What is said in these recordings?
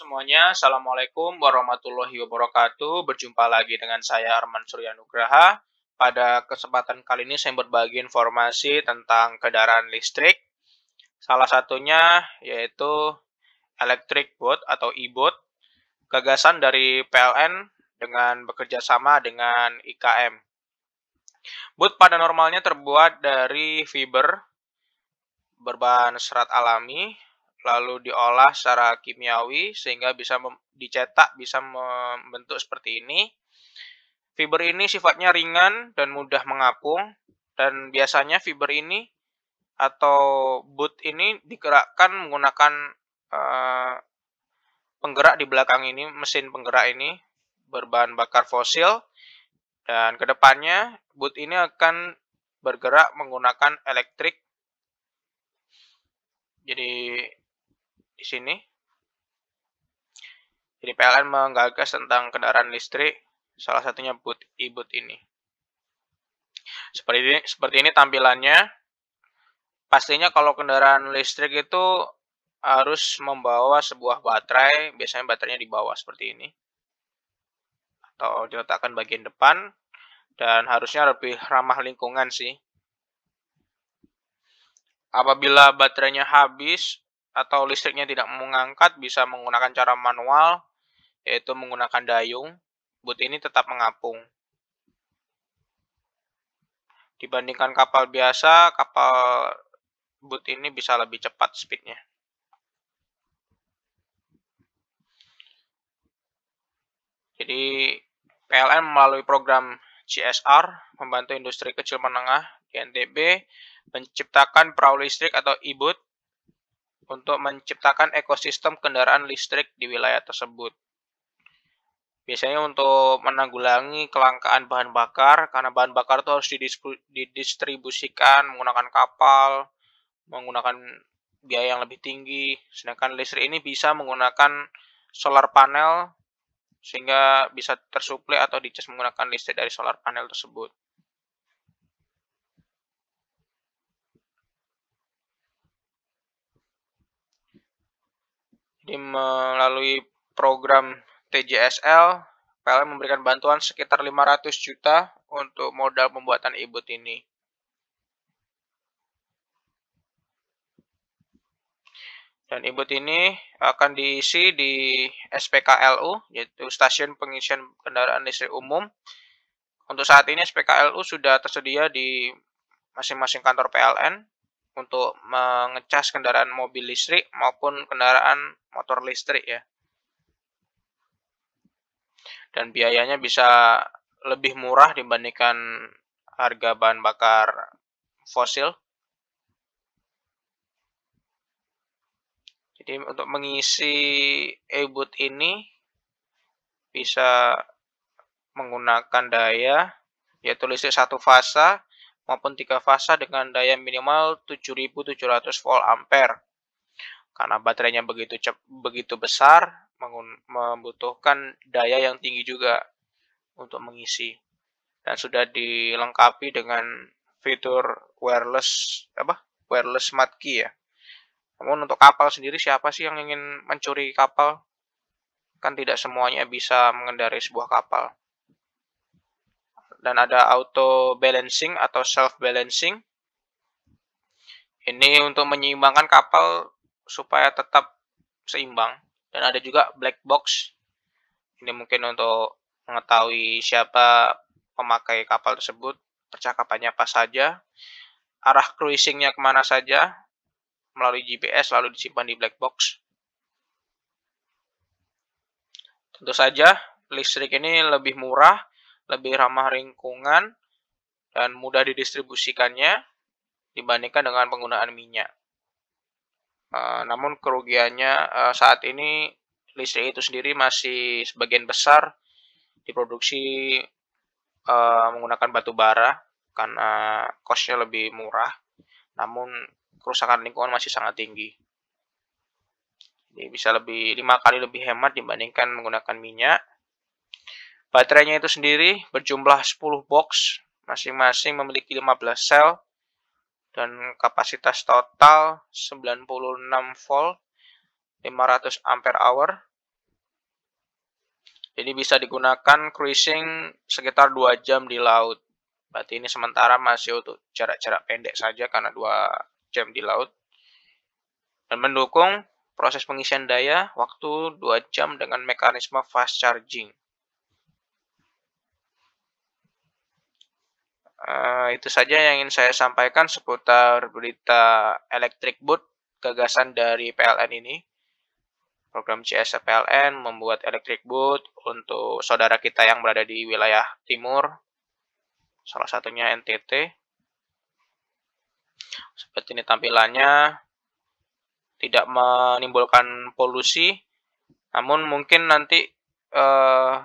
semuanya. Assalamualaikum warahmatullahi wabarakatuh. Berjumpa lagi dengan saya Arman Suryanugraha. Pada kesempatan kali ini saya berbagi informasi tentang kendaraan listrik. Salah satunya yaitu electric boat atau e-boat. Gagasan dari PLN dengan bekerja sama dengan IKM. Boot pada normalnya terbuat dari fiber berbahan serat alami lalu diolah secara kimiawi sehingga bisa dicetak bisa membentuk seperti ini. Fiber ini sifatnya ringan dan mudah mengapung dan biasanya fiber ini atau boot ini digerakkan menggunakan uh, penggerak di belakang ini, mesin penggerak ini berbahan bakar fosil dan kedepannya boot ini akan bergerak menggunakan elektrik. Jadi di sini. Jadi PLN kan menggagas tentang kendaraan listrik, salah satunya boot e-boot ini. Seperti ini, seperti ini tampilannya. Pastinya kalau kendaraan listrik itu harus membawa sebuah baterai, biasanya baterainya di bawah seperti ini. Atau diletakkan bagian depan dan harusnya lebih ramah lingkungan sih. Apabila baterainya habis, atau listriknya tidak mengangkat bisa menggunakan cara manual yaitu menggunakan dayung. But ini tetap mengapung. Dibandingkan kapal biasa, kapal but ini bisa lebih cepat speednya. Jadi PLN melalui program CSR membantu industri kecil menengah di NTB menciptakan perahu listrik atau e boot untuk menciptakan ekosistem kendaraan listrik di wilayah tersebut. Biasanya untuk menanggulangi kelangkaan bahan bakar, karena bahan bakar itu harus didistribusikan menggunakan kapal, menggunakan biaya yang lebih tinggi. Sedangkan listrik ini bisa menggunakan solar panel, sehingga bisa tersuplai atau dicas menggunakan listrik dari solar panel tersebut. di melalui program TJSL, PLN memberikan bantuan sekitar 500 juta untuk modal pembuatan e-boot ini. Dan e-boot ini akan diisi di SPKLU, yaitu Stasiun Pengisian Kendaraan Listrik Umum. Untuk saat ini SPKLU sudah tersedia di masing-masing kantor PLN untuk mengecas kendaraan mobil listrik maupun kendaraan motor listrik ya. Dan biayanya bisa lebih murah dibandingkan harga bahan bakar fosil. Jadi untuk mengisi e-boot ini bisa menggunakan daya yaitu listrik satu fasa maupun tiga fasa dengan daya minimal 7700 volt ampere. Karena baterainya begitu cep, begitu besar, membutuhkan daya yang tinggi juga untuk mengisi. Dan sudah dilengkapi dengan fitur wireless apa? Wireless smart key ya. Namun untuk kapal sendiri siapa sih yang ingin mencuri kapal? Kan tidak semuanya bisa mengendarai sebuah kapal dan ada auto balancing atau self balancing. Ini untuk menyeimbangkan kapal supaya tetap seimbang dan ada juga black box. Ini mungkin untuk mengetahui siapa pemakai kapal tersebut, percakapannya apa saja, arah cruisingnya kemana saja melalui GPS lalu disimpan di black box. Tentu saja listrik ini lebih murah lebih ramah lingkungan dan mudah didistribusikannya dibandingkan dengan penggunaan minyak. Uh, namun kerugiannya uh, saat ini listrik itu sendiri masih sebagian besar diproduksi uh, menggunakan batu bara karena kosnya lebih murah, namun kerusakan lingkungan masih sangat tinggi. Jadi bisa lebih lima kali lebih hemat dibandingkan menggunakan minyak Baterainya itu sendiri berjumlah 10 box, masing-masing memiliki 15 sel, dan kapasitas total 96 volt 500 ampere hour. Ini bisa digunakan cruising sekitar 2 jam di laut. Berarti ini sementara masih untuk jarak-jarak pendek saja karena 2 jam di laut. Dan mendukung proses pengisian daya waktu 2 jam dengan mekanisme fast charging. Uh, itu saja yang ingin saya sampaikan seputar berita electric boot gagasan dari PLN ini. Program CS PLN membuat electric boot untuk saudara kita yang berada di wilayah timur, salah satunya NTT. Seperti ini tampilannya, tidak menimbulkan polusi, namun mungkin nanti uh,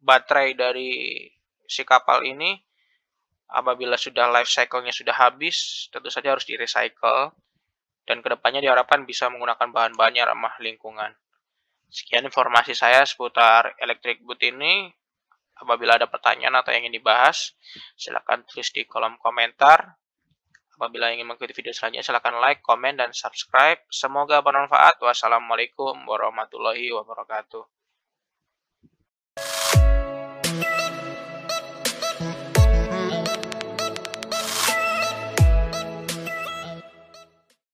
baterai dari si kapal ini Apabila sudah life cycle-nya sudah habis, tentu saja harus di-recycle. Dan kedepannya diharapkan bisa menggunakan bahan-bahan yang ramah lingkungan. Sekian informasi saya seputar electric boot ini. Apabila ada pertanyaan atau yang ingin dibahas, silakan tulis di kolom komentar. Apabila ingin mengikuti video selanjutnya, silakan like, komen, dan subscribe. Semoga bermanfaat. Wassalamualaikum warahmatullahi wabarakatuh.